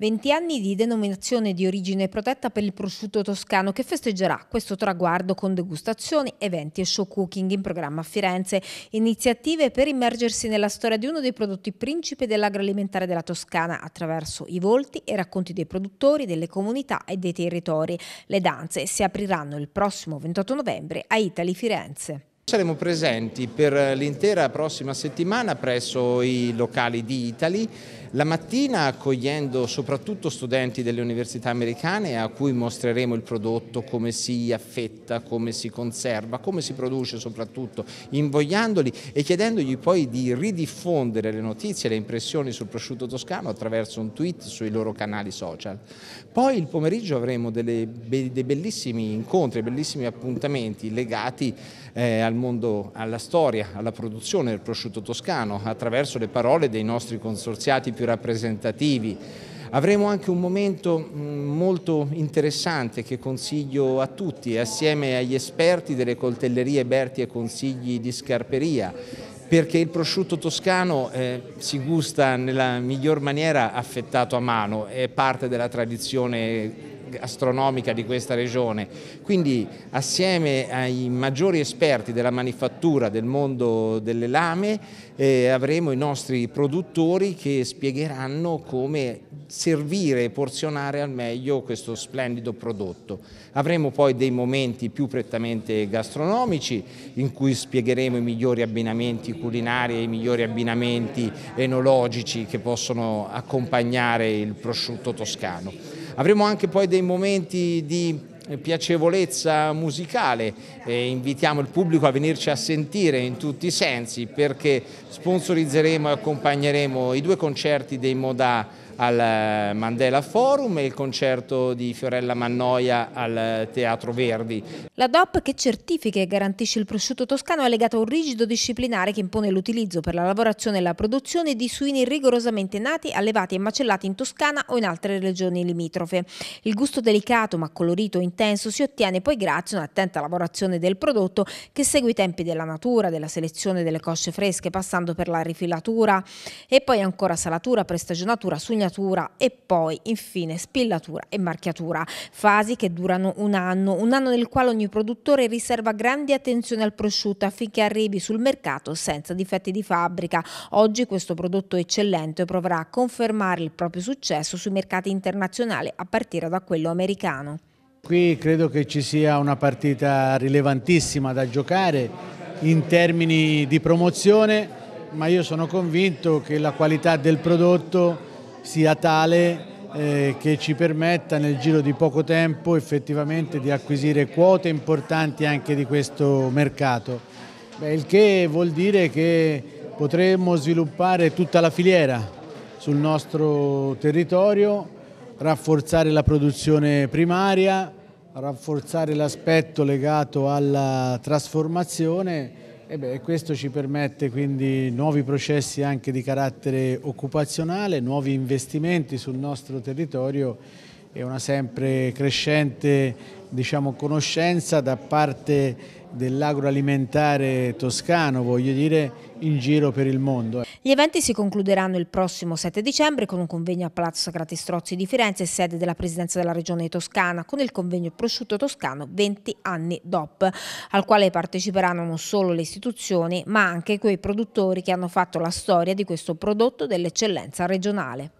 20 anni di denominazione di origine protetta per il prosciutto toscano che festeggerà questo traguardo con degustazioni, eventi e show cooking in programma a Firenze, iniziative per immergersi nella storia di uno dei prodotti principi dell'agroalimentare della Toscana attraverso i volti e racconti dei produttori, delle comunità e dei territori. Le danze si apriranno il prossimo 28 novembre a Italy Firenze. Saremo presenti per l'intera prossima settimana presso i locali di Italy, la mattina accogliendo soprattutto studenti delle università americane a cui mostreremo il prodotto, come si affetta, come si conserva, come si produce soprattutto, invogliandoli e chiedendogli poi di ridiffondere le notizie, e le impressioni sul prosciutto toscano attraverso un tweet sui loro canali social. Poi il pomeriggio avremo delle, dei bellissimi incontri, bellissimi appuntamenti legati eh, al mondo, alla storia, alla produzione del prosciutto toscano attraverso le parole dei nostri consorziati più rappresentativi. Avremo anche un momento mm, molto interessante che consiglio a tutti, assieme agli esperti delle coltellerie Berti e consigli di Scarperia, perché il prosciutto toscano eh, si gusta nella miglior maniera affettato a mano, è parte della tradizione gastronomica di questa regione. Quindi assieme ai maggiori esperti della manifattura del mondo delle lame eh, avremo i nostri produttori che spiegheranno come servire e porzionare al meglio questo splendido prodotto. Avremo poi dei momenti più prettamente gastronomici in cui spiegheremo i migliori abbinamenti culinari e i migliori abbinamenti enologici che possono accompagnare il prosciutto toscano. Avremo anche poi dei momenti di eh, piacevolezza musicale e eh, invitiamo il pubblico a venirci a sentire in tutti i sensi perché sponsorizzeremo e accompagneremo i due concerti dei Moda al eh, Mandela Forum e il concerto di Fiorella Mannoia al Teatro Verdi. La DOP che certifica e garantisce il prosciutto toscano è legata a un rigido disciplinare che impone l'utilizzo per la lavorazione e la produzione di suini rigorosamente nati, allevati e macellati in Toscana o in altre regioni limitrofe. Il gusto delicato ma colorito e intenso si ottiene poi grazie a un'attenta lavorazione del prodotto che segue i tempi della natura, della selezione delle cosce fresche passando per la rifilatura e poi ancora salatura, prestagionatura, sugna fognatura e poi infine spillatura e marchiatura, fasi che durano un anno, un anno nel quale ogni produttore riserva grande attenzione al prosciutto affinché arrivi sul mercato senza difetti di fabbrica. Oggi questo prodotto eccellente proverà a confermare il proprio successo sui mercati internazionali a partire da quello americano. Qui credo che ci sia una partita rilevantissima da giocare in termini di promozione, ma io sono convinto che la qualità del prodotto sia tale eh, che ci permetta nel giro di poco tempo effettivamente di acquisire quote importanti anche di questo mercato. Beh, il che vuol dire che potremo sviluppare tutta la filiera sul nostro territorio, rafforzare la produzione primaria, rafforzare l'aspetto legato alla trasformazione eh beh, questo ci permette quindi nuovi processi anche di carattere occupazionale, nuovi investimenti sul nostro territorio e una sempre crescente diciamo, conoscenza da parte dell'agroalimentare toscano, voglio dire, in giro per il mondo. Gli eventi si concluderanno il prossimo 7 dicembre con un convegno a Palazzo Sacrati Strozzi di Firenze, sede della Presidenza della Regione Toscana, con il convegno Prosciutto Toscano 20 anni DOP, al quale parteciperanno non solo le istituzioni, ma anche quei produttori che hanno fatto la storia di questo prodotto dell'eccellenza regionale.